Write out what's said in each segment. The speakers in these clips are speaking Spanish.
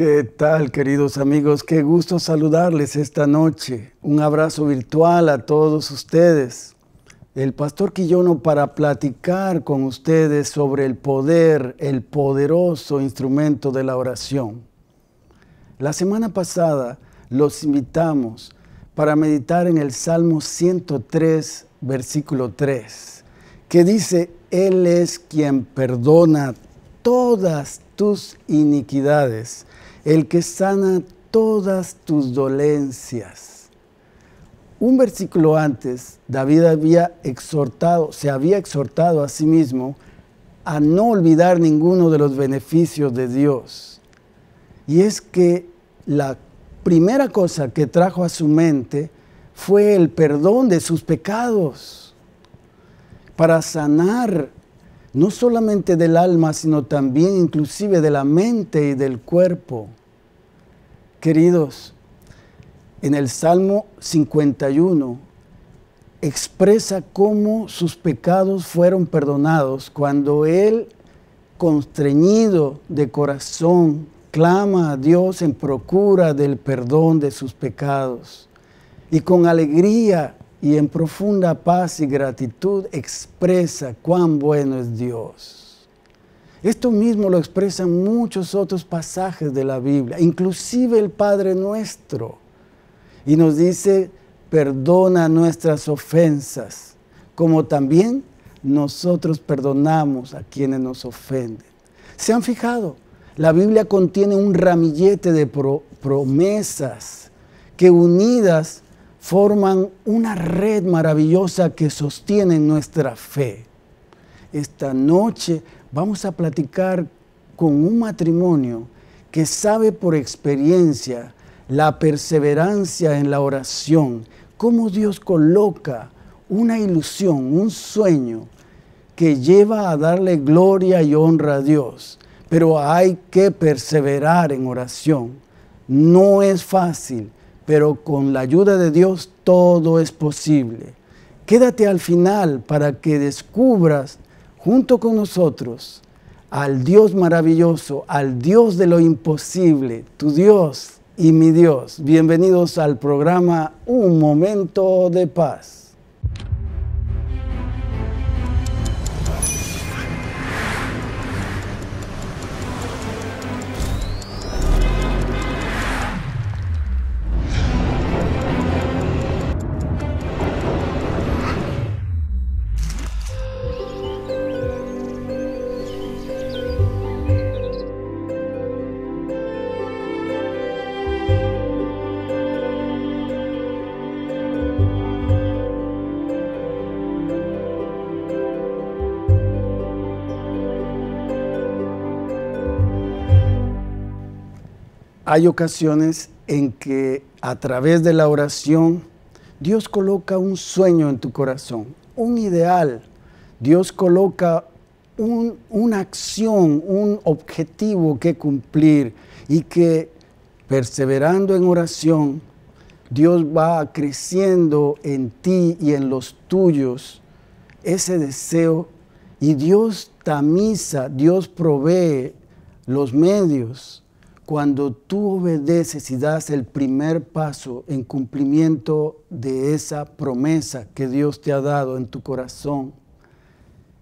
¿Qué tal, queridos amigos? Qué gusto saludarles esta noche. Un abrazo virtual a todos ustedes. El pastor Quillono para platicar con ustedes sobre el poder, el poderoso instrumento de la oración. La semana pasada los invitamos para meditar en el Salmo 103, versículo 3, que dice, Él es quien perdona todas tus iniquidades el que sana todas tus dolencias. Un versículo antes, David había exhortado, se había exhortado a sí mismo a no olvidar ninguno de los beneficios de Dios. Y es que la primera cosa que trajo a su mente fue el perdón de sus pecados para sanar no solamente del alma, sino también inclusive de la mente y del cuerpo. Queridos, en el Salmo 51 expresa cómo sus pecados fueron perdonados cuando él, constreñido de corazón, clama a Dios en procura del perdón de sus pecados y con alegría y en profunda paz y gratitud expresa cuán bueno es Dios. Esto mismo lo expresan muchos otros pasajes de la Biblia, inclusive el Padre nuestro. Y nos dice, perdona nuestras ofensas, como también nosotros perdonamos a quienes nos ofenden. ¿Se han fijado? La Biblia contiene un ramillete de promesas que unidas forman una red maravillosa que sostiene nuestra fe. Esta noche vamos a platicar con un matrimonio que sabe por experiencia la perseverancia en la oración, cómo Dios coloca una ilusión, un sueño que lleva a darle gloria y honra a Dios. Pero hay que perseverar en oración. No es fácil pero con la ayuda de Dios todo es posible. Quédate al final para que descubras junto con nosotros al Dios maravilloso, al Dios de lo imposible, tu Dios y mi Dios. Bienvenidos al programa Un Momento de Paz. hay ocasiones en que a través de la oración Dios coloca un sueño en tu corazón, un ideal. Dios coloca una acción, un objetivo que cumplir y que perseverando en oración, Dios va creciendo en ti y en los tuyos ese deseo y Dios tamiza, Dios provee los medios cuando tú obedeces y das el primer paso en cumplimiento de esa promesa que Dios te ha dado en tu corazón,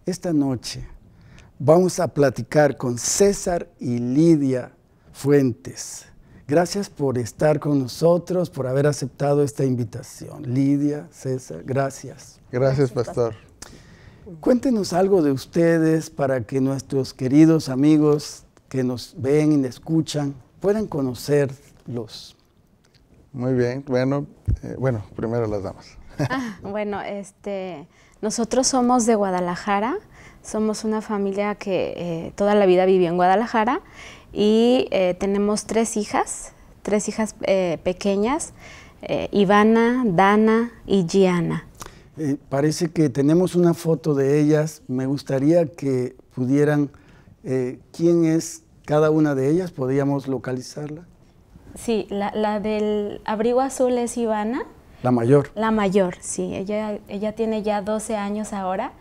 esta noche vamos a platicar con César y Lidia Fuentes. Gracias por estar con nosotros, por haber aceptado esta invitación. Lidia, César, gracias. Gracias, pastor. Cuéntenos algo de ustedes para que nuestros queridos amigos que nos ven y nos escuchan puedan conocerlos. Muy bien, bueno, eh, bueno, primero las damas. Ah, bueno, este, nosotros somos de Guadalajara, somos una familia que eh, toda la vida vivió en Guadalajara y eh, tenemos tres hijas, tres hijas pequeñas, Ivana, Dana y Gianna. parece que tenemos una foto de ellas, me gustaría que pudieran eh, quién es cada una de ellas, podríamos localizarla. Sí, la, del abrigo azul es Ivana. La mayor. La mayor, sí. Ella, ella tiene ya 12 años ahora.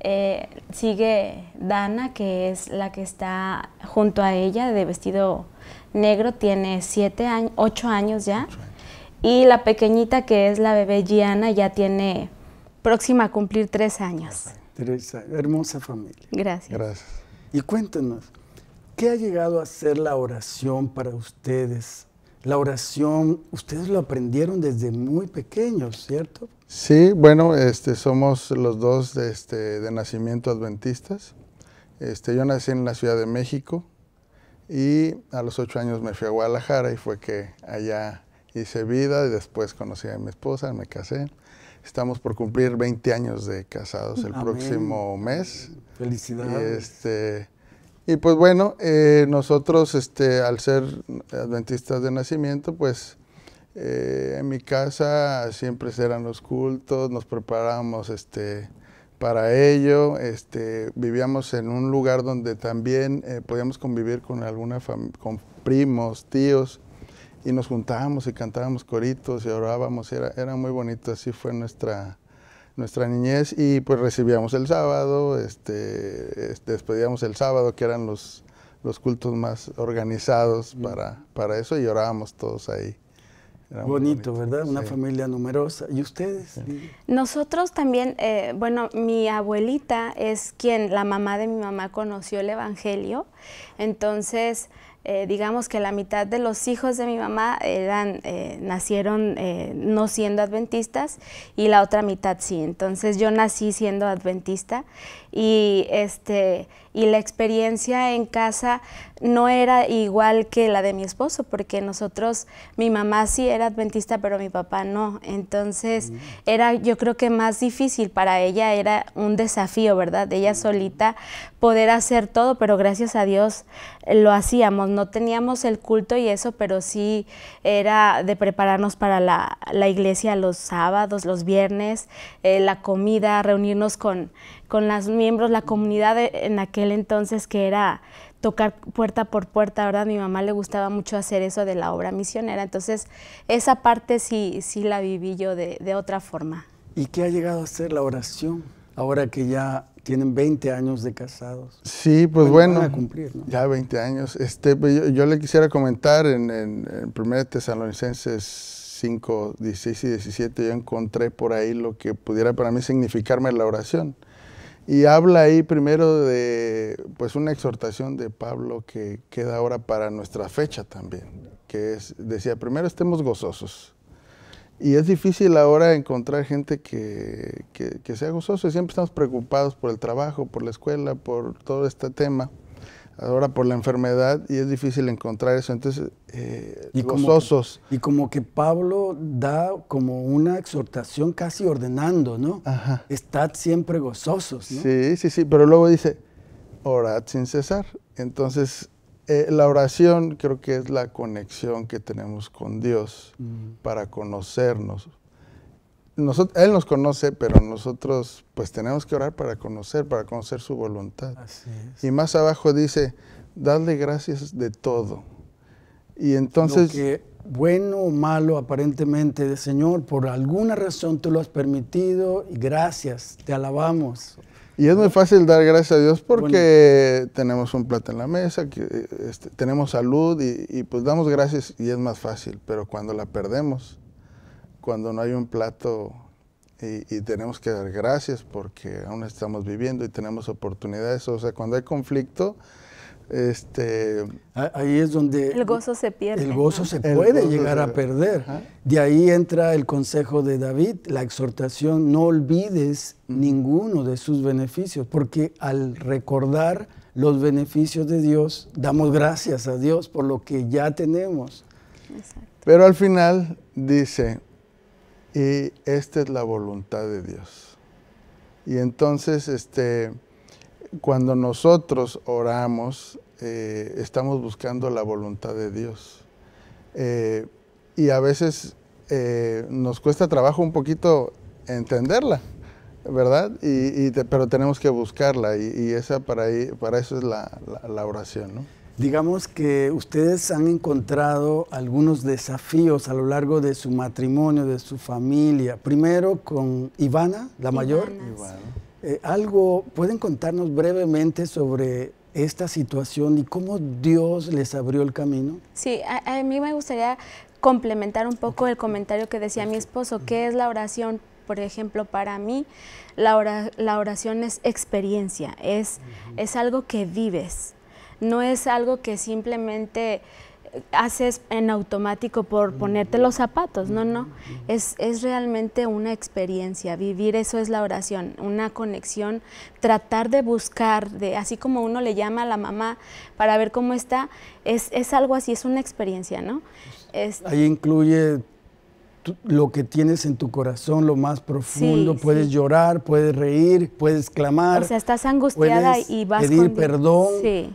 Eh, sigue Dana, que es la que está junto a ella de vestido negro, tiene siete años, 8 años ya. Y la pequeñita, que es la bebé Gianna, ya tiene próxima a cumplir 3 años. hermosa familia. Gracias. Gracias. Y cuéntenos, ¿qué ha llegado a ser la oración para ustedes? La oración, ustedes lo aprendieron desde muy pequeños, ¿cierto? Sí, bueno, este, somos los dos de, este, de nacimiento adventistas. Este, yo nací en la Ciudad de México y a los ocho años me fui a Guadalajara y fue que allá hice vida y después conocí a mi esposa, me casé. Estamos por cumplir 20 años de casados el próximo mes. Felicidades. Este, y pues bueno, eh, nosotros este, al ser adventistas de nacimiento, pues eh, en mi casa siempre eran los cultos, nos preparábamos este, para ello, este, vivíamos en un lugar donde también eh, podíamos convivir con alguna con primos, tíos y nos juntábamos y cantábamos coritos y orábamos, era, era muy bonito, así fue nuestra, nuestra niñez y pues recibíamos el sábado, este, despedíamos el sábado, que eran los, los cultos más organizados mm. para, para eso y orábamos todos ahí. bonito, ¿verdad? Una familia numerosa. ¿Y ustedes? Nosotros también, eh, bueno, mi abuelita es quien, la mamá de mi mamá, conoció el Evangelio. Entonces, eh, digamos que la mitad de los hijos de mi mamá eran, eh, nacieron eh, no siendo adventistas y la otra mitad sí. Entonces yo nací siendo adventista y, este, y la experiencia en casa no era igual que la de mi esposo, porque nosotros, mi mamá sí era adventista, pero mi papá no. Entonces, mm. era yo creo que más difícil para ella, era un desafío, ¿verdad? De ella mm. solita poder hacer todo, pero gracias a Dios lo hacíamos. No teníamos el culto y eso, pero sí era de prepararnos para la, iglesia los sábados, los viernes, eh, la comida, reunirnos con, con los miembros, la comunidad en aquel entonces que era tocar puerta por puerta, ¿verdad? A mi mamá le gustaba mucho hacer eso de la obra misionera, entonces esa parte sí, sí la viví yo de, de otra forma. ¿Y qué ha llegado a ser la oración ahora que ya tienen 20 años de casados? Sí, pues bueno, ya 20 años. Este, pues yo, le quisiera comentar en, en, en 1 Tesalonicenses 5, 16 y 17, yo encontré por ahí lo que pudiera para mí significarme la oración. Y habla ahí primero de pues una exhortación de Pablo que queda ahora para nuestra fecha también, que es, decía, primero estemos gozosos. Y es difícil ahora encontrar gente que, que, sea gozoso, siempre estamos preocupados por el trabajo, por la escuela, por todo este tema ahora por la enfermedad y es difícil encontrar eso. Entonces, eh, y como, Y como que Pablo da como una exhortación casi ordenando, ¿no? Ajá. Estad siempre gozosos, Sí, sí, sí, pero luego dice, orad sin cesar. Entonces, eh, la oración creo que es la conexión que tenemos con Dios mm. para conocernos, él nos conoce, pero nosotros pues tenemos que orar para conocer, para conocer su voluntad. Y más abajo dice, dadle gracias de todo. Y entonces... Lo bueno o malo aparentemente, Señor, por alguna razón tú lo has permitido y gracias, te alabamos. Y es muy fácil dar gracias a Dios porque tenemos un plato en la mesa, este, tenemos salud y pues damos gracias y es más fácil, pero cuando la perdemos cuando no hay un plato y, tenemos que dar gracias porque aún estamos viviendo y tenemos oportunidades. O sea, cuando hay conflicto, este... Ahí es donde... El gozo se pierde. El gozo se puede llegar a perder. De ahí entra el consejo de David, la exhortación, no olvides ninguno de sus beneficios, porque al recordar los beneficios de Dios, damos gracias a Dios por lo que ya tenemos. Pero al final dice, y esta es la voluntad de Dios. Y entonces, este, cuando nosotros oramos, eh, estamos buscando la voluntad de Dios. Eh, y a veces eh, nos cuesta trabajo un poquito entenderla, ¿verdad? Y, pero tenemos que buscarla y, esa para, ahí, para eso es la, la oración, ¿no? Digamos que ustedes han encontrado algunos desafíos a lo largo de su matrimonio, de su familia. Primero con Ivana, la mayor. Eh, algo, ¿pueden contarnos brevemente sobre esta situación y cómo Dios les abrió el camino? Sí, a, mí me gustaría complementar un poco el comentario que decía mi esposo, que es la oración por ejemplo, para mí la, oración es experiencia, es algo que vives, no es algo que simplemente haces en automático por mm. ponerte los zapatos, no, no. Mm, mm. Es, es, realmente una experiencia, vivir eso es la oración, una conexión, tratar de buscar, de, así como uno le llama a la mamá para ver cómo está, es, es algo así, es una experiencia, ¿no? Ahí incluye lo que tienes en tu corazón, lo más profundo, puedes llorar, puedes reír, puedes clamar. O sea, estás angustiada y vas pedir perdón. Sí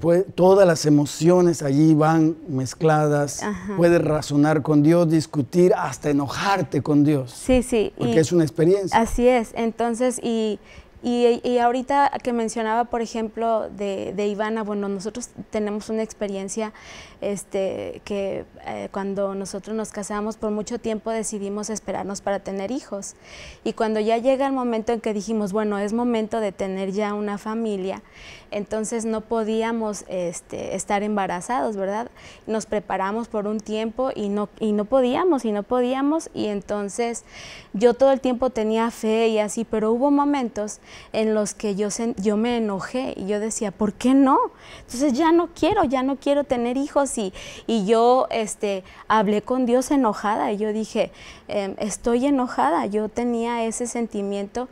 pues, todas las emociones allí van mezcladas. Puedes razonar con Dios, discutir, hasta enojarte con Dios. Sí, sí. Porque es una experiencia. Así es. Entonces, y, y, ahorita que mencionaba, por ejemplo, de, Ivana, bueno, nosotros tenemos una experiencia este, que eh, cuando nosotros nos casamos por mucho tiempo decidimos esperarnos para tener hijos. Y cuando ya llega el momento en que dijimos, bueno, es momento de tener ya una familia, entonces no podíamos este, estar embarazados, ¿verdad? Nos preparamos por un tiempo y no, y no podíamos, y no podíamos, y entonces yo todo el tiempo tenía fe y así, pero hubo momentos en los que yo, me enojé y yo decía, ¿por qué no? Entonces ya no quiero, ya no quiero tener hijos y, y yo este, hablé con Dios enojada y yo dije, em, estoy enojada, yo tenía ese sentimiento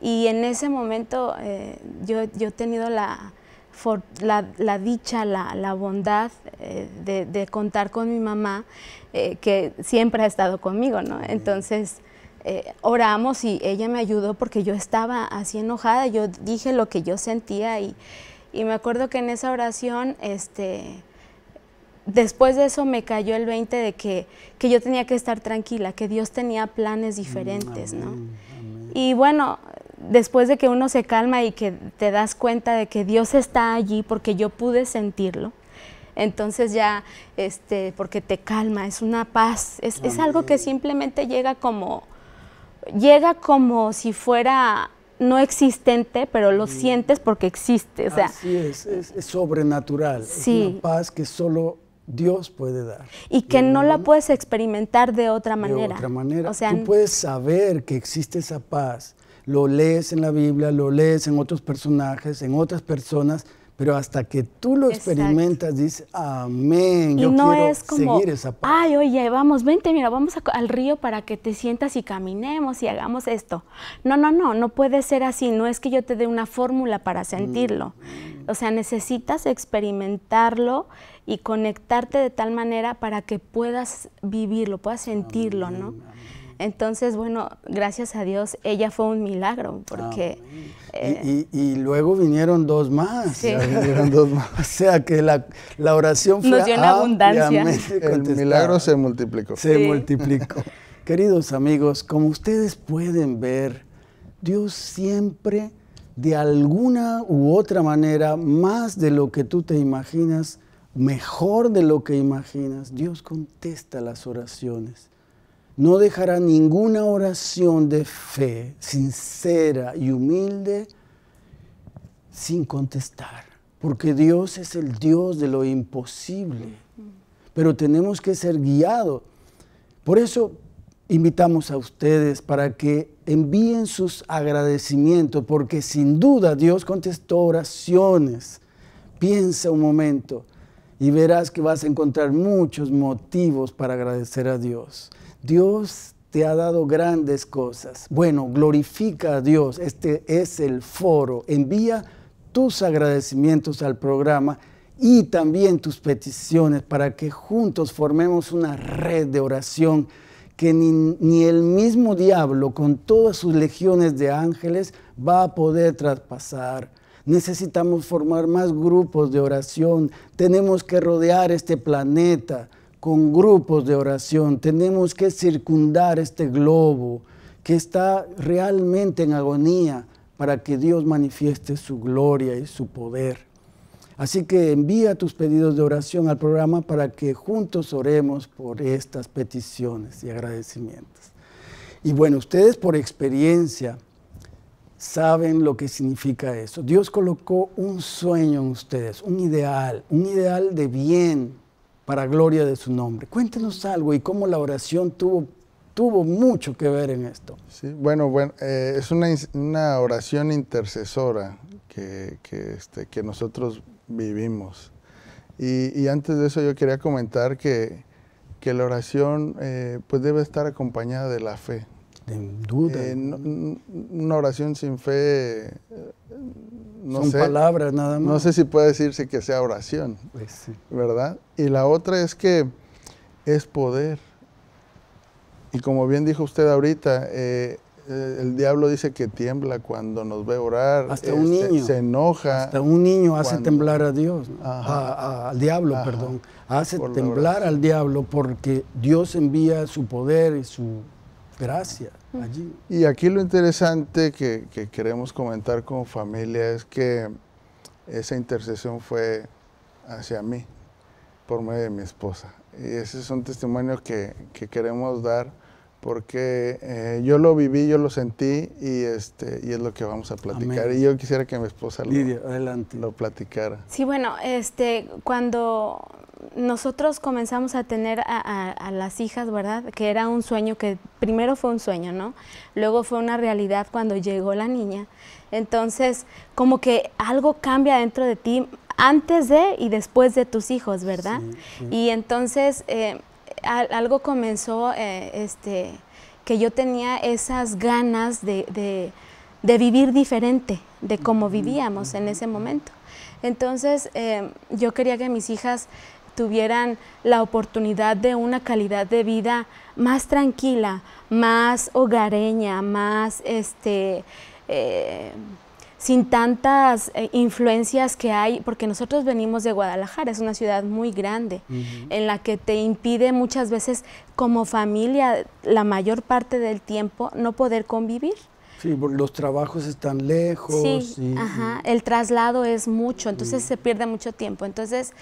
y en ese momento eh, yo, he tenido la, dicha, la, bondad eh, de, contar con mi mamá, eh, que siempre ha estado conmigo, ¿no? Entonces, eh, oramos y ella me ayudó porque yo estaba así enojada, yo dije lo que yo sentía y, y me acuerdo que en esa oración, este, después de eso me cayó el 20 de que, yo tenía que estar tranquila, que Dios tenía planes diferentes, ¿no? Y bueno, después de que uno se calma y que te das cuenta de que Dios está allí porque yo pude sentirlo, entonces ya, este, porque te calma, es una paz, es, es algo que simplemente llega como, llega como si fuera no existente, pero lo mm. sientes porque existe. Así es, es, sobrenatural. Es una paz que solo Dios puede dar. Y que no la puedes experimentar de otra manera. De otra manera. Tú puedes saber que existe esa paz. Lo lees en la Biblia, lo lees en otros personajes, en otras personas, pero hasta que tú lo experimentas, dices, amén, yo no quiero es como, seguir esa Ay, oye, vamos, vente, mira, vamos al río para que te sientas y caminemos y hagamos esto. No, no, no, no puede ser así. No es que yo te dé una fórmula para sentirlo. Mm. O sea, necesitas experimentarlo y conectarte de tal manera para que puedas vivirlo, puedas sentirlo, ¿no? Entonces, bueno, gracias a Dios, ella fue un milagro, ah, porque... Eh, y, luego vinieron dos más, O sea que la, oración fue Nos dio en abundancia. El milagro se multiplicó. Se multiplicó. Queridos amigos, como ustedes pueden ver, Dios siempre, de alguna u otra manera, más de lo que tú te imaginas, mejor de lo que imaginas, Dios contesta las oraciones no dejará ninguna oración de fe sincera y humilde sin contestar, porque Dios es el Dios de lo imposible. Pero tenemos que ser guiados. Por eso invitamos a ustedes para que envíen sus agradecimientos, porque sin duda Dios contestó oraciones. Piensa un momento, y verás que vas a encontrar muchos motivos para agradecer a Dios. Dios te ha dado grandes cosas. Bueno, glorifica a Dios. Este es el foro. Envía tus agradecimientos al programa y también tus peticiones para que juntos formemos una red de oración que ni, el mismo diablo con todas sus legiones de ángeles va a poder traspasar. Necesitamos formar más grupos de oración. Tenemos que rodear este planeta con grupos de oración. Tenemos que circundar este globo que está realmente en agonía para que Dios manifieste su gloria y su poder. Así que envía tus pedidos de oración al programa para que juntos oremos por estas peticiones y agradecimientos. Y bueno, ustedes por experiencia, saben lo que significa eso. Dios colocó un sueño en ustedes, un ideal, un ideal de bien para gloria de su nombre. Cuéntenos algo y cómo la oración tuvo, tuvo mucho que ver en esto. Sí, bueno, bueno eh, es una, oración intercesora que, que, este, nosotros vivimos. Y, antes de eso yo quería comentar que, que la oración eh, pues debe estar acompañada de la fe en duda. Eh, una oración sin fe, eh, no Son palabras nada más. No sé si puede decirse que sea oración, pues ¿verdad? Y la otra es que es poder. Y como bien dijo usted ahorita, eh, el diablo dice que tiembla cuando nos ve orar. Hasta este, un niño. Se, enoja. Hasta un niño hace temblar a Dios, al diablo, perdón. Hace temblar al diablo porque Dios envía su poder y su Gracias. allí. Y aquí lo interesante que, queremos comentar como familia es que esa intercesión fue hacia mí, por medio de mi esposa. Y ese es un testimonio que, queremos dar porque eh, yo lo viví, yo lo sentí y, este, y es lo que vamos a platicar. Y yo quisiera que mi esposa lo, lo platicara. Sí, bueno, este, cuando nosotros comenzamos a tener a, las hijas, ¿verdad? Que era un sueño que primero fue un sueño, ¿no? Luego fue una realidad cuando llegó la niña. Entonces, como que algo cambia dentro de ti antes de y después de tus hijos, ¿verdad? Y entonces eh, algo comenzó, eh, este, que yo tenía esas ganas de, vivir diferente de cómo vivíamos en ese momento. Entonces, eh, yo quería que mis hijas tuvieran la oportunidad de una calidad de vida más tranquila, más hogareña, más este, eh, sin tantas eh, influencias que hay, porque nosotros venimos de Guadalajara, es una ciudad muy grande, en la que te impide muchas veces como familia la mayor parte del tiempo no poder convivir. Sí, los trabajos están lejos. Sí, ajá, el traslado es mucho, entonces se pierde mucho tiempo. Entonces,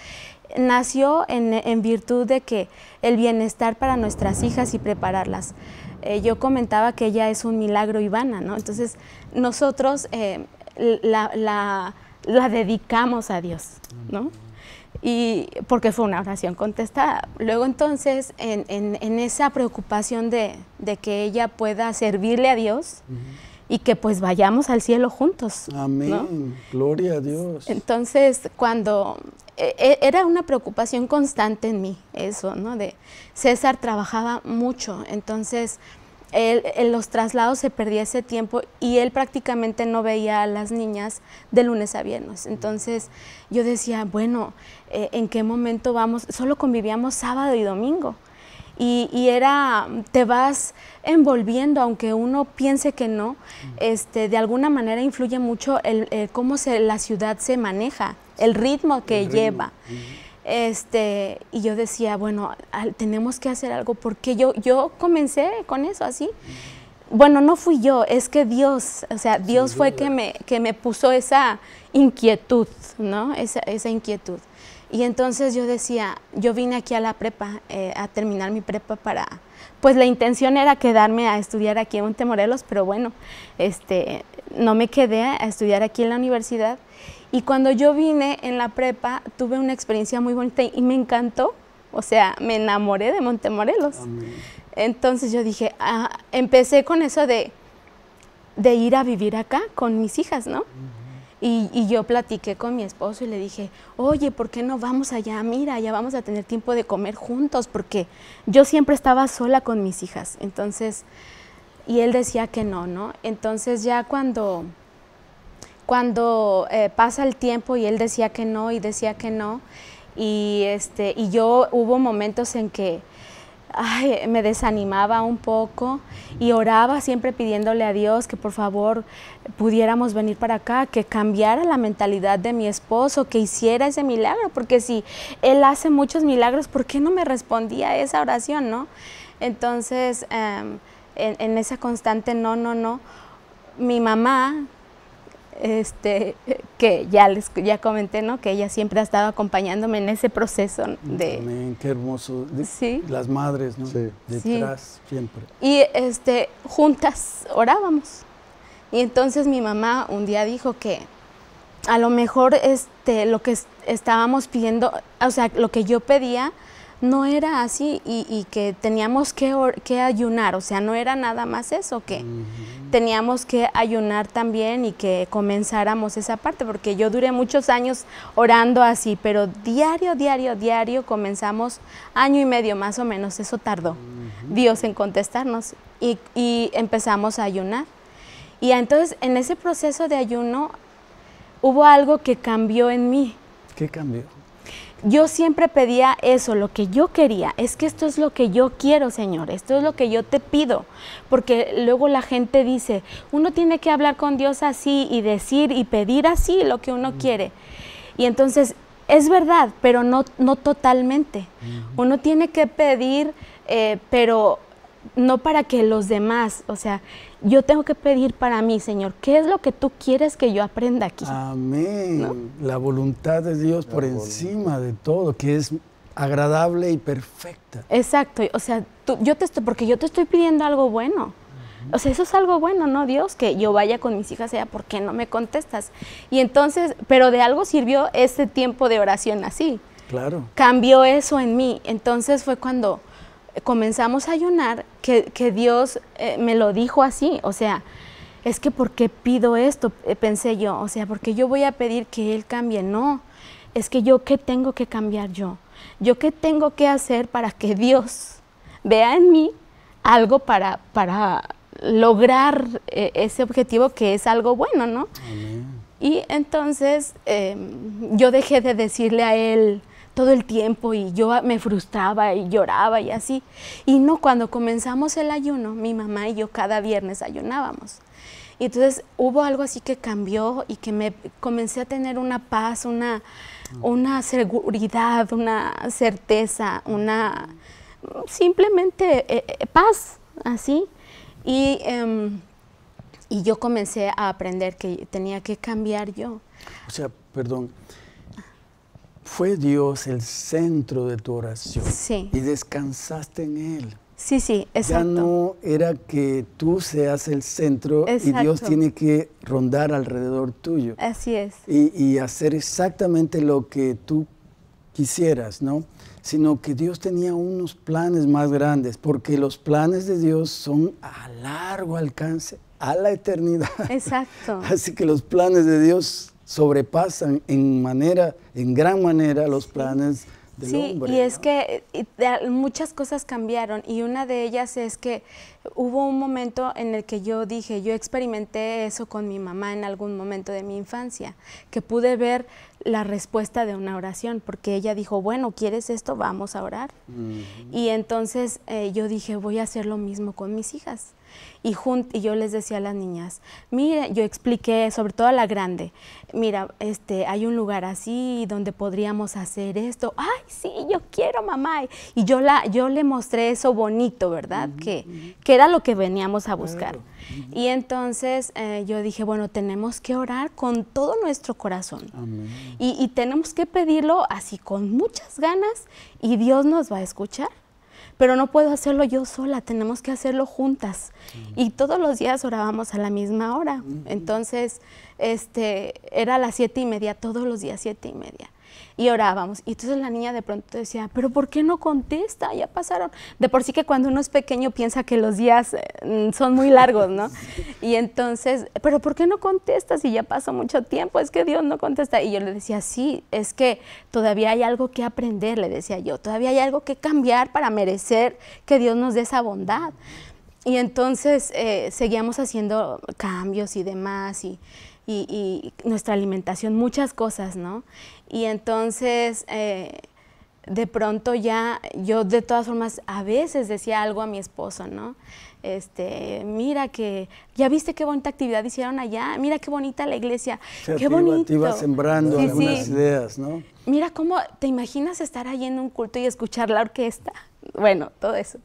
nació en, virtud de que el bienestar para nuestras hijas y prepararlas. Eh, yo comentaba que ella es un milagro Ivana, ¿no? Entonces nosotros eh, la, dedicamos a Dios, ¿no? Y porque fue una oración contestada. Luego entonces, en, esa preocupación de, que ella pueda servirle a Dios, y que pues vayamos al cielo juntos. Amén, gloria a Dios. Entonces, cuando e, e, era una preocupación constante en mí, eso, ¿no? De César trabajaba mucho, entonces en los traslados se perdía ese tiempo y él prácticamente no veía a las niñas de lunes a viernes. Entonces yo decía, bueno, eh, ¿en qué momento vamos? Solo convivíamos sábado y domingo. Y, era, te vas envolviendo, aunque uno piense que no, mm. este, de alguna manera influye mucho eh, cómo la ciudad se maneja el ritmo que lleva. Este, y yo decía, bueno, tenemos que hacer algo, porque yo, yo comencé con eso así. Bueno, no fui yo, es que Dios, o sea, Dios fue que me, que me puso esa inquietud, ¿no? Esa, inquietud. Y entonces yo decía, yo vine aquí a la prepa, eh, a terminar mi prepa para, pues la intención era quedarme a estudiar aquí en Montemorelos, pero bueno, este, no me quedé a estudiar aquí en la universidad y cuando yo vine en la prepa, tuve una experiencia muy bonita y me encantó. O sea, me enamoré de Montemorelos. Entonces yo dije, ah, empecé con eso de, ir a vivir acá con mis hijas, ¿no? y, y, yo platiqué con mi esposo y le dije, oye, ¿por qué no vamos allá? Mira, ya vamos a tener tiempo de comer juntos, porque yo siempre estaba sola con mis hijas. Entonces, y él decía que no, ¿no? Entonces ya cuando cuando eh, pasa el tiempo y él decía que no y decía que no, y, este, y yo hubo momentos en que me desanimaba un poco y oraba siempre pidiéndole a Dios que por favor pudiéramos venir para acá, que cambiara la mentalidad de mi esposo, que hiciera ese milagro, porque si él hace muchos milagros, ¿por qué no me respondía a esa oración, no? Entonces, em, en, en esa constante no, no, no, mi mamá este, que ya les ya comenté, ¿no? Que ella siempre ha estado acompañándome en ese proceso de. qué hermoso. Las madres, ¿no? Detrás siempre. Y este, juntas orábamos. Y entonces mi mamá un día dijo que a lo mejor este, lo que estábamos pidiendo, o sea, lo que yo pedía no era así y, que teníamos que, que, ayunar, o sea, no era nada más eso, que teníamos que ayunar también y que comenzáramos esa parte, porque yo duré muchos años orando así, pero diario, diario, diario comenzamos año y medio más o menos, eso tardó Dios en contestarnos y, y empezamos a ayunar. Y entonces en ese proceso de ayuno hubo algo que cambió en mí. ¿Qué cambió? yo siempre pedía eso, lo que yo quería. Es que esto es lo que yo quiero, Señor, esto es lo que yo te pido. Porque luego la gente dice, uno tiene que hablar con Dios así y decir y pedir así lo que uno mm. quiere. Y entonces es verdad, pero no, no totalmente. Mm. Uno tiene que pedir, eh, pero no para que los demás, o sea, yo tengo que pedir para mí, Señor, ¿qué es lo que tú quieres que yo aprenda aquí? Amén. La voluntad de Dios por encima de todo, que es agradable y perfecta. Exacto, o sea, yo te estoy, porque yo te estoy pidiendo algo bueno. O sea, eso es algo bueno, ¿no, Dios? Que yo vaya con mis hijas sea, ¿por qué no me contestas? Y entonces, pero de algo sirvió ese tiempo de oración así. Claro. Cambió eso en mí. Entonces fue cuando comenzamos a ayunar, que, Dios eh, me lo dijo así, o sea, es que ¿por qué pido esto? Eh, pensé yo, o sea, porque yo voy a pedir que Él cambie, no, es que yo qué tengo que cambiar yo, yo qué tengo que hacer para que Dios vea en mí algo para, para lograr eh, ese objetivo que es algo bueno, ¿no? Y entonces yo dejé de decirle a Él, todo el tiempo y yo me frustraba y lloraba y así. Y no, cuando comenzamos el ayuno, mi mamá y yo cada viernes ayunábamos. Y entonces hubo algo así que cambió y que me comencé a tener una paz, una, una seguridad, una certeza, una simplemente eh, eh, paz, así. Y, em, y yo comencé a aprender que tenía que cambiar yo. O sea, perdón, fue Dios el centro de tu oración. Y descansaste en Él. Sí, sí, exacto. Ya no era que tú seas el centro y Dios tiene que rondar alrededor tuyo. Así es. Y, y, hacer exactamente lo que tú quisieras, ¿no? Sino que Dios tenía unos planes más grandes, porque los planes de Dios son a largo alcance, a la eternidad. Exacto. Así que los planes de Dios sobrepasan en manera, en gran manera los planes del sí, Y es que muchas cosas cambiaron y una de ellas es que hubo un momento en el que yo dije, yo experimenté eso con mi mamá en algún momento de mi infancia, que pude ver la respuesta de una oración, porque ella dijo, bueno, ¿quieres esto? Vamos a orar. Y entonces eh, yo dije, voy a hacer lo mismo con mis hijas. Y, yo les decía a las niñas, mira, yo expliqué, sobre todo a la grande, mira, este, hay un lugar así donde podríamos hacer esto. Ay, sí, yo quiero, mamá. Y yo, la, yo le mostré eso bonito, ¿verdad? que, era lo que veníamos a buscar. Y entonces eh, yo dije, bueno, tenemos que orar con todo nuestro corazón. y tenemos que pedirlo así con muchas ganas y Dios nos va a escuchar pero no puedo hacerlo yo sola, tenemos que hacerlo juntas. Y todos los días orábamos a la misma hora, entonces este, era a las siete y media, todos los días siete y media y orábamos. Y entonces la niña de pronto decía, pero ¿por qué no contesta? Ya pasaron. De por sí que cuando uno es pequeño piensa que los días eh, mm, son muy largos, ¿no? Y entonces, pero ¿por qué no contesta si ya pasó mucho tiempo? Es que Dios no contesta. Y yo le decía, sí, es que todavía hay algo que aprender, le decía yo, todavía hay algo que cambiar para merecer que Dios nos dé esa bondad. Y entonces eh, seguíamos haciendo cambios y demás y, y, y, nuestra alimentación, muchas cosas, ¿no? Y entonces, eh, de pronto ya, yo de todas formas a veces decía algo a mi esposo, ¿no? Este, mira que, ya viste qué bonita actividad hicieron allá, mira qué bonita la iglesia, qué bonito. te iba sembrando algunas ideas, ¿no? Mira cómo, ¿te imaginas estar ahí en un culto y escuchar la orquesta? Bueno, todo eso.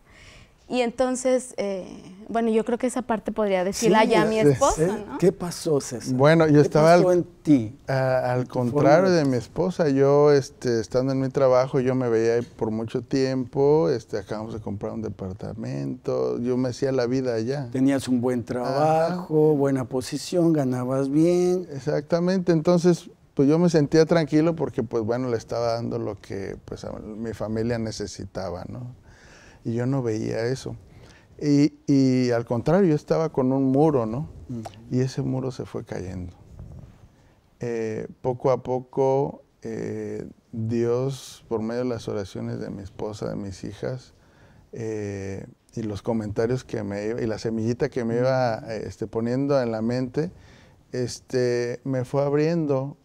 Y entonces, eh, bueno, yo creo que esa parte podría decirla allá ya a mi esposa, ¿no? ¿Qué pasó, César? Bueno, yo ¿Qué estaba pasó en ti? al contrario de mi esposa, yo este, estando en mi trabajo, yo me veía por mucho tiempo, este, acabamos de comprar un departamento, yo me hacía la vida allá. Tenías un buen trabajo, buena posición, ganabas bien. Exactamente, entonces pues yo me sentía tranquilo porque pues bueno, le estaba dando lo que pues mi familia necesitaba, ¿no? y yo no veía eso. Y, al contrario, yo estaba con un muro, ¿no? Y ese muro se fue cayendo. Eh, poco a poco, eh, Dios, por medio de las oraciones de mi esposa, de mis hijas, eh, y los comentarios que me iba, y la semillita que me iba este, poniendo en la mente, este, me fue abriendo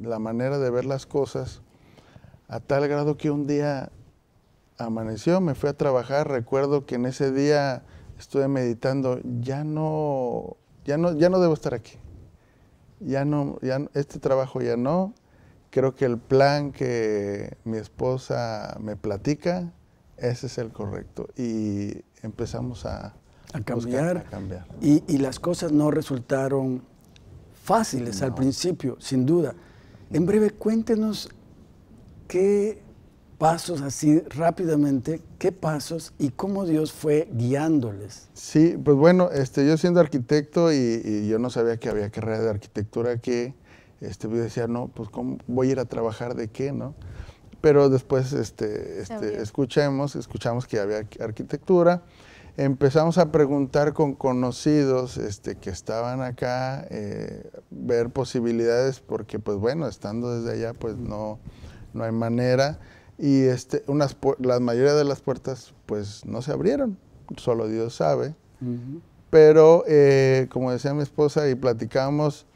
la manera de ver las cosas a tal grado que un día amaneció, me fui a trabajar, recuerdo que en ese día estuve meditando, ya no, ya no, ya no debo estar aquí, ya no, ya este trabajo ya no, creo que el plan que mi esposa me platica, ese es el correcto. Y empezamos a, cambiar. Y, las cosas no resultaron fáciles al principio, sin duda. En breve, cuéntenos qué pasos así rápidamente, qué pasos y cómo Dios fue guiándoles. Sí, pues bueno, este, yo siendo arquitecto y, yo no sabía que había carrera de arquitectura que este, pues yo decía, no, pues cómo voy a ir a trabajar de qué, ¿no? Pero después este, este escuchemos, escuchamos que había arquitectura, empezamos a preguntar con conocidos este, que estaban acá, eh, ver posibilidades, porque pues bueno, estando desde allá, pues no, no hay manera. Y este, unas la mayoría de las puertas pues no se abrieron, solo Dios sabe. Pero eh, como decía mi esposa y platicamos,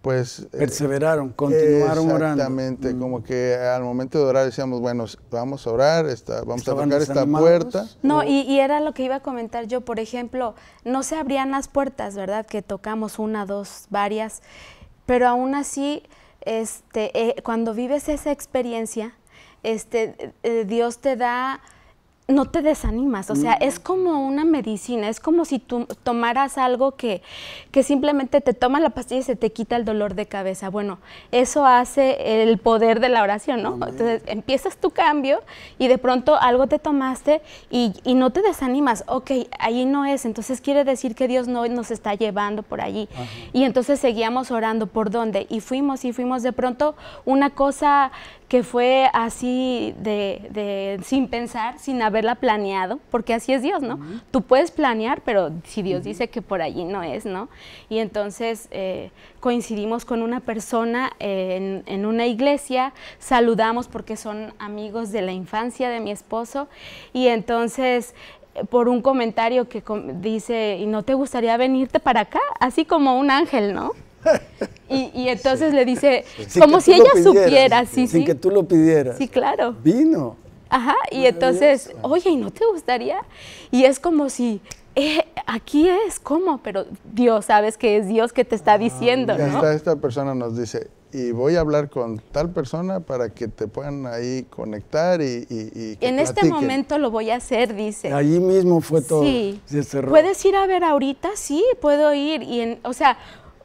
pues... Eh, Perseveraron, continuaron orando. Exactamente, como que al momento de orar decíamos, bueno, vamos a orar, vamos a tocar esta puerta. No, y, era lo que iba a comentar yo, por ejemplo, no se abrían las puertas, ¿verdad? Que tocamos una, dos, varias, pero aún así, este, eh, cuando vives esa experiencia, este, eh, Dios te da, no te desanimas, o sea, es como una medicina, es como si tú tomaras algo que, que simplemente te toma la pastilla y se te quita el dolor de cabeza. Bueno, eso hace el poder de la oración, ¿no? Entonces empiezas tu cambio y de pronto algo te tomaste y, no te desanimas, ok, ahí no es, entonces quiere decir que Dios no nos está llevando por allí. Y entonces seguíamos orando, ¿por dónde? Y fuimos y fuimos de pronto una cosa que fue así de, sin pensar, sin haberla planeado, porque así es Dios, ¿no? Tú puedes planear, pero si Dios dice que por allí no es, ¿no? Y entonces eh, coincidimos con una persona eh, en, una iglesia, saludamos porque son amigos de la infancia de mi esposo, y entonces eh, por un comentario que dice, ¿y no te gustaría venirte para acá? Así como un ángel, ¿no? Y, entonces le dice, como si ella supiera, sí, sí. Sin que tú lo pidieras. Sí, claro. Vino. Ajá, y entonces, oye, ¿y no te gustaría? Y es como si, eh, aquí es, ¿cómo? Pero Dios, sabes que es Dios que te está ah, diciendo, ¿no? Esta, esta persona nos dice, y voy a hablar con tal persona para que te puedan ahí conectar y, y, y En este momento lo voy a hacer, dice. Allí mismo fue todo. Sí. ¿Puedes ir a ver ahorita? Sí, puedo ir. Y en, o sea,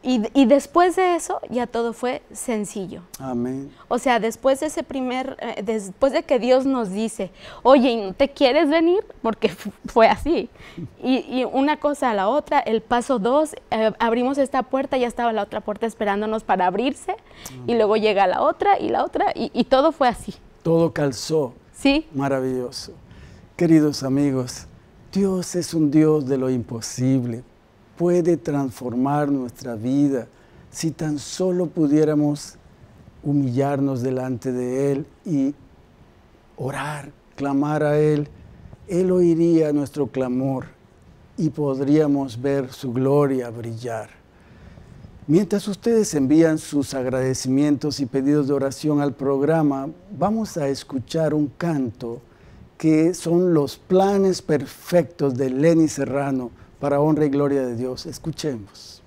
y, después de eso ya todo fue sencillo. Amén. O sea, después de ese primer, eh, después de que Dios nos dice, oye, te quieres venir? Porque fue así. Y, una cosa a la otra, el paso dos, eh, abrimos esta puerta, ya estaba la otra puerta esperándonos para abrirse, y luego llega la otra y la otra, y todo fue así. Todo calzó. Sí. Maravilloso. Queridos amigos, Dios es un Dios de lo imposible puede transformar nuestra vida si tan solo pudiéramos humillarnos delante de Él y orar, clamar a Él. Él oiría nuestro clamor y podríamos ver su gloria brillar. Mientras ustedes envían sus agradecimientos y pedidos de oración al programa, vamos a escuchar un canto que son los planes perfectos de Lenny Serrano para honra y gloria de Dios. Escuchemos.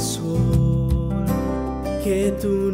sol que tú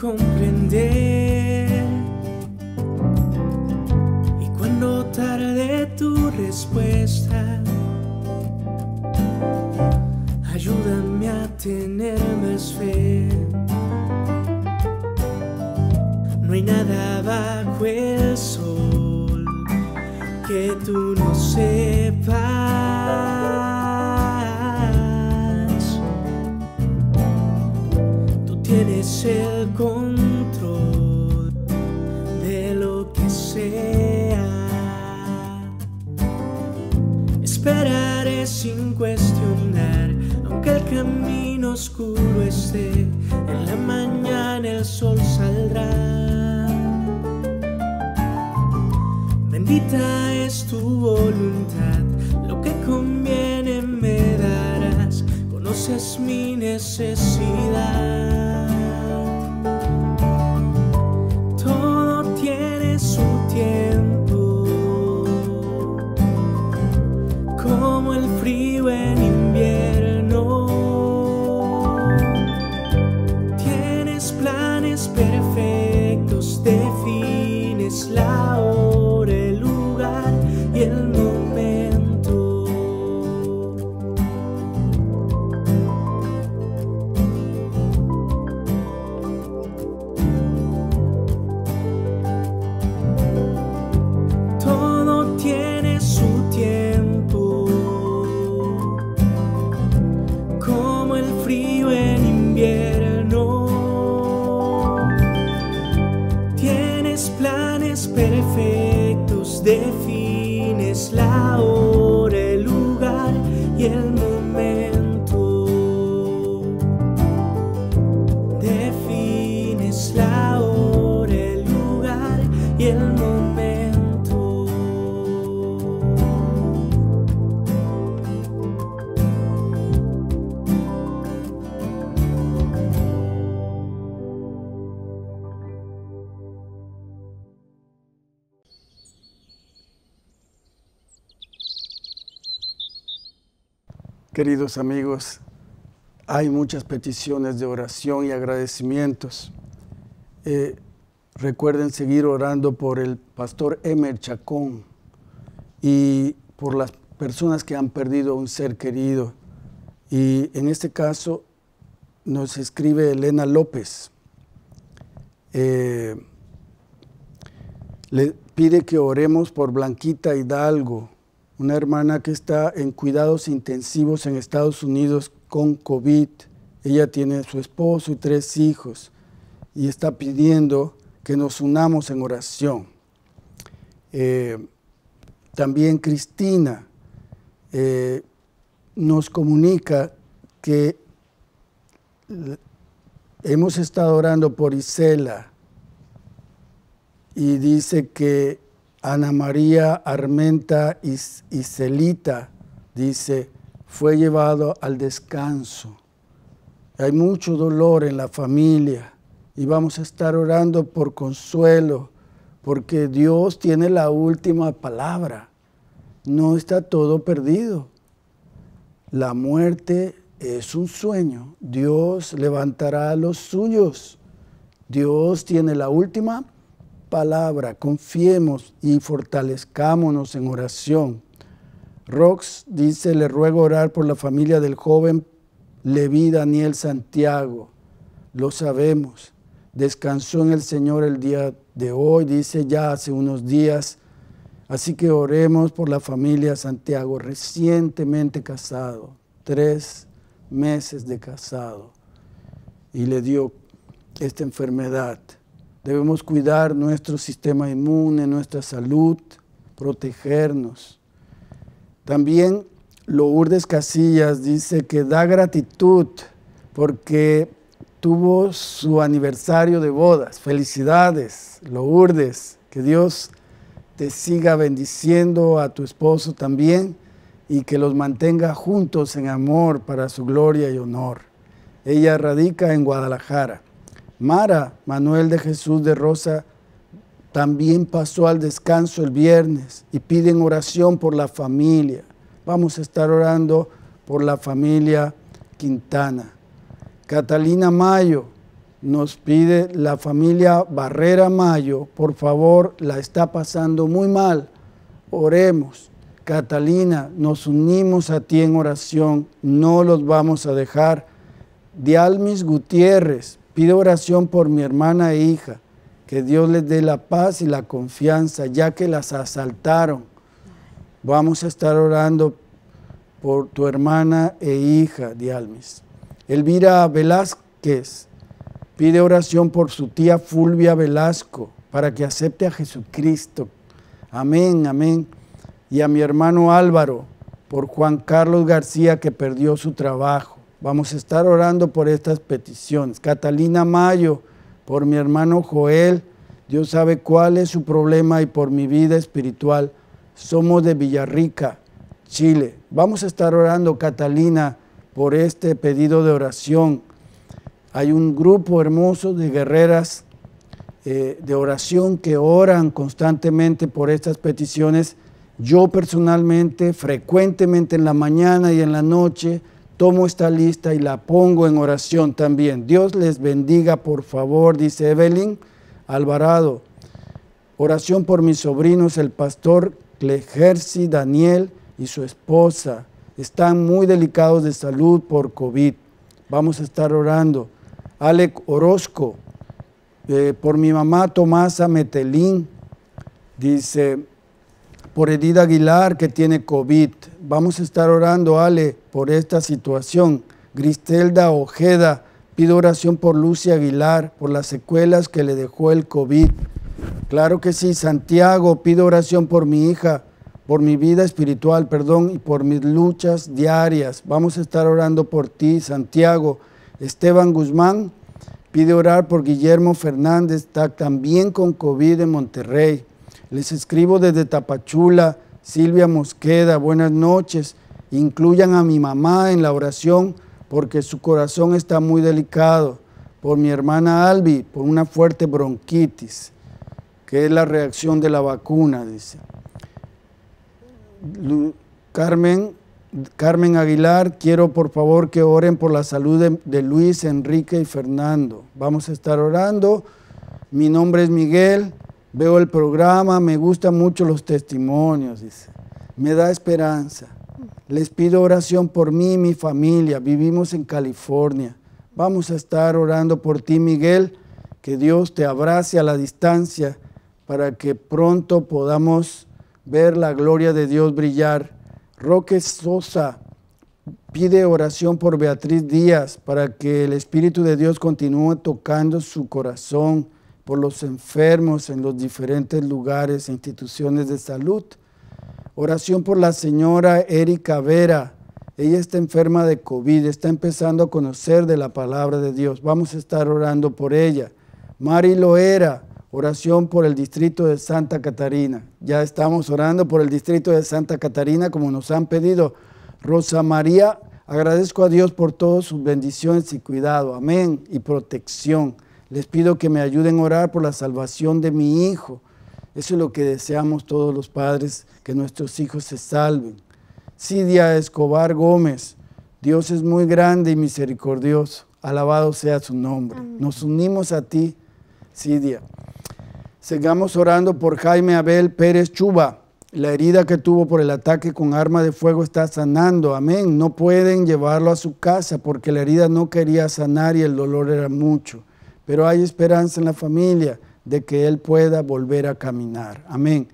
comprender. Y cuando tarde tu respuesta, ayúdame a tener más fe. No hay nada bajo el sol que tú no sepas. Tú tienes el cuestionar, aunque el camino oscuro esté, en la mañana el sol saldrá. Bendita es tu voluntad, lo que conviene me darás, conoces mi necesidad. Queridos amigos, hay muchas peticiones de oración y agradecimientos. Eh, recuerden seguir orando por el pastor Emer Chacón y por las personas que han perdido un ser querido. Y en este caso nos escribe Elena López. Eh, le pide que oremos por Blanquita Hidalgo una hermana que está en cuidados intensivos en Estados Unidos con COVID. Ella tiene su esposo y tres hijos y está pidiendo que nos unamos en oración. Eh, también Cristina eh, nos comunica que hemos estado orando por Isela y dice que Ana María Armenta y Iselita dice, fue llevado al descanso. Hay mucho dolor en la familia y vamos a estar orando por consuelo, porque Dios tiene la última palabra. No está todo perdido. La muerte es un sueño. Dios levantará a los suyos. Dios tiene la última palabra palabra, confiemos y fortalezcámonos en oración. Rox dice, le ruego orar por la familia del joven Levi Daniel Santiago. Lo sabemos. Descansó en el Señor el día de hoy, dice ya hace unos días. Así que oremos por la familia Santiago, recientemente casado, tres meses de casado, y le dio esta enfermedad. Debemos cuidar nuestro sistema inmune, nuestra salud, protegernos. También Lourdes Casillas dice que da gratitud porque tuvo su aniversario de bodas. Felicidades, Lourdes. Que Dios te siga bendiciendo a tu esposo también y que los mantenga juntos en amor para su gloria y honor. Ella radica en Guadalajara. Mara Manuel de Jesús de Rosa también pasó al descanso el viernes y piden oración por la familia. Vamos a estar orando por la familia Quintana. Catalina Mayo nos pide la familia Barrera Mayo, por favor, la está pasando muy mal. Oremos. Catalina, nos unimos a ti en oración, no los vamos a dejar. Dialmis Gutiérrez pide oración por mi hermana e hija, que Dios les dé la paz y la confianza, ya que las asaltaron. Vamos a estar orando por tu hermana e hija, Dialmis. Elvira Velázquez pide oración por su tía Fulvia Velasco, para que acepte a Jesucristo. Amén, amén. Y a mi hermano Álvaro, por Juan Carlos García, que perdió su trabajo. Vamos a estar orando por estas peticiones. Catalina Mayo, por mi hermano Joel, Dios sabe cuál es su problema y por mi vida espiritual. Somos de Villarrica, Chile. Vamos a estar orando, Catalina, por este pedido de oración. Hay un grupo hermoso de guerreras eh, de oración que oran constantemente por estas peticiones. Yo personalmente, frecuentemente en la mañana y en la noche, tomo esta lista y la pongo en oración también. Dios les bendiga, por favor, dice Evelyn Alvarado. Oración por mis sobrinos, el pastor Clejerci Daniel y su esposa. Están muy delicados de salud por COVID. Vamos a estar orando. Alec Orozco, eh, por mi mamá Tomasa Metelín, dice, por Edith Aguilar que tiene COVID. Vamos a estar orando, Ale, por esta situación. Gristelda Ojeda, pido oración por Lucy Aguilar, por las secuelas que le dejó el COVID. Claro que sí, Santiago, pido oración por mi hija, por mi vida espiritual, perdón, y por mis luchas diarias. Vamos a estar orando por ti, Santiago. Esteban Guzmán pide orar por Guillermo Fernández, está también con COVID en Monterrey. Les escribo desde Tapachula, Silvia Mosqueda, buenas noches. Incluyan a mi mamá en la oración porque su corazón está muy delicado. Por mi hermana Albi, por una fuerte bronquitis, que es la reacción de la vacuna, dice. Carmen, Carmen Aguilar, quiero por favor que oren por la salud de Luis, Enrique y Fernando. Vamos a estar orando. Mi nombre es Miguel. Veo el programa, me gustan mucho los testimonios, Me da esperanza. Les pido oración por mí y mi familia. Vivimos en California. Vamos a estar orando por ti, Miguel. Que Dios te abrace a la distancia para que pronto podamos ver la gloria de Dios brillar. Roque Sosa pide oración por Beatriz Díaz para que el Espíritu de Dios continúe tocando su corazón por los enfermos en los diferentes lugares e instituciones de salud. Oración por la señora Erika Vera. Ella está enferma de COVID, está empezando a conocer de la palabra de Dios. Vamos a estar orando por ella. Mari Loera, oración por el distrito de Santa Catarina. Ya estamos orando por el distrito de Santa Catarina como nos han pedido. Rosa María, agradezco a Dios por todas sus bendiciones y cuidado. Amén. Y protección. Les pido que me ayuden a orar por la salvación de mi hijo. Eso es lo que deseamos todos los padres, que nuestros hijos se salven. Sidia Escobar Gómez, Dios es muy grande y misericordioso. Alabado sea su nombre. Nos unimos a ti, Sidia. Sigamos orando por Jaime Abel Pérez Chuba. La herida que tuvo por el ataque con arma de fuego está sanando. Amén. No pueden llevarlo a su casa porque la herida no quería sanar y el dolor era mucho pero hay esperanza en la familia de que él pueda volver a caminar. Amén.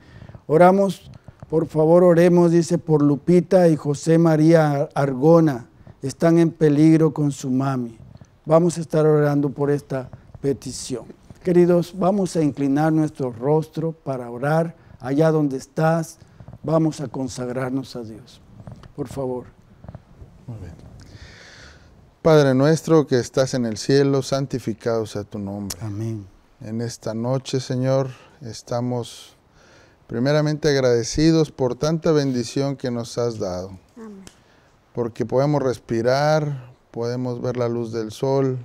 Oramos, por favor, oremos, dice, por Lupita y José María Argona. Están en peligro con su mami. Vamos a estar orando por esta petición. Queridos, vamos a inclinar nuestro rostro para orar. Allá donde estás, vamos a consagrarnos a Dios. Por favor. Muy bien. Padre nuestro que estás en el cielo, santificado sea tu nombre. Amén. En esta noche, Señor, estamos primeramente agradecidos por tanta bendición que nos has dado. Amén. Porque podemos respirar, podemos ver la luz del sol,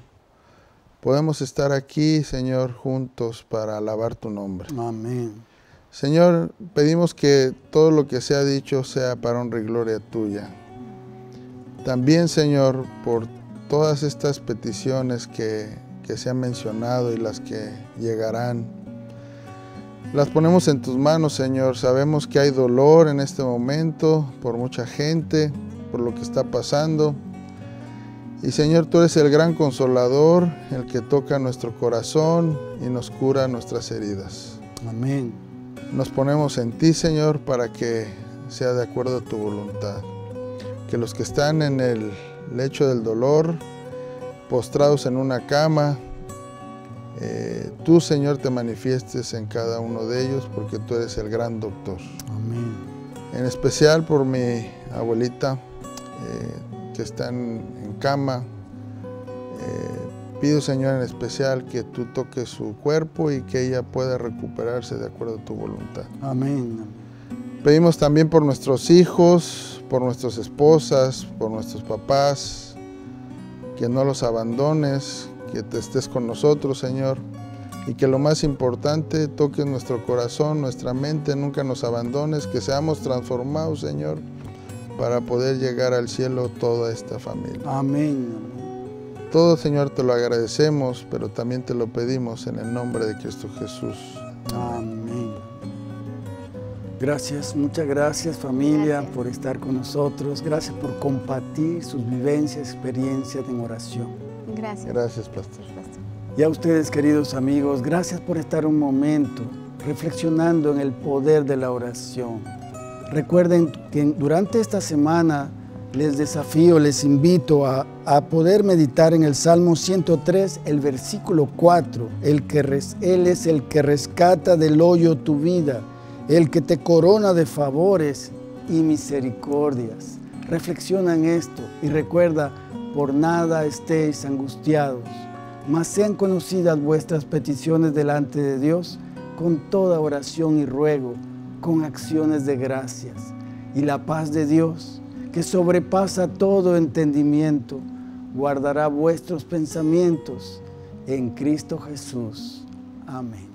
podemos estar aquí, Señor, juntos para alabar tu nombre. Amén. Señor, pedimos que todo lo que se ha dicho sea para honra y gloria tuya. También, Señor, por todas estas peticiones que, que se han mencionado y las que llegarán, las ponemos en tus manos, Señor. Sabemos que hay dolor en este momento por mucha gente, por lo que está pasando. Y Señor, tú eres el gran consolador, el que toca nuestro corazón y nos cura nuestras heridas. Amén. Nos ponemos en ti, Señor, para que sea de acuerdo a tu voluntad. Que los que están en el lecho del dolor, postrados en una cama. Eh, tú, Señor, te manifiestes en cada uno de ellos porque tú eres el gran doctor. Amén. En especial por mi abuelita eh, que está en, cama. Eh, pido, Señor, en especial que tú toques su cuerpo y que ella pueda recuperarse de acuerdo a tu voluntad. Amén. Pedimos también por nuestros hijos, por nuestras esposas, por nuestros papás, que no los abandones, que te estés con nosotros, Señor, y que lo más importante, toques nuestro corazón, nuestra mente, nunca nos abandones, que seamos transformados, Señor, para poder llegar al cielo toda esta familia. Amén. Todo, Señor, te lo agradecemos, pero también te lo pedimos en el nombre de Cristo Jesús. Amén. Gracias, muchas gracias familia por estar con nosotros. Gracias por compartir sus vivencias, experiencias en oración. Gracias. Gracias, pastor. Y a ustedes, queridos amigos, gracias por estar un momento reflexionando en el poder de la oración. Recuerden que durante esta semana les desafío, les invito a, a poder meditar en el Salmo 103, el versículo 4. El que él es el que rescata del hoyo tu vida el que te corona de favores y misericordias. Reflexiona en esto y recuerda, por nada estéis angustiados, mas sean conocidas vuestras peticiones delante de Dios con toda oración y ruego, con acciones de gracias. Y la paz de Dios, que sobrepasa todo entendimiento, guardará vuestros pensamientos en Cristo Jesús. Amén.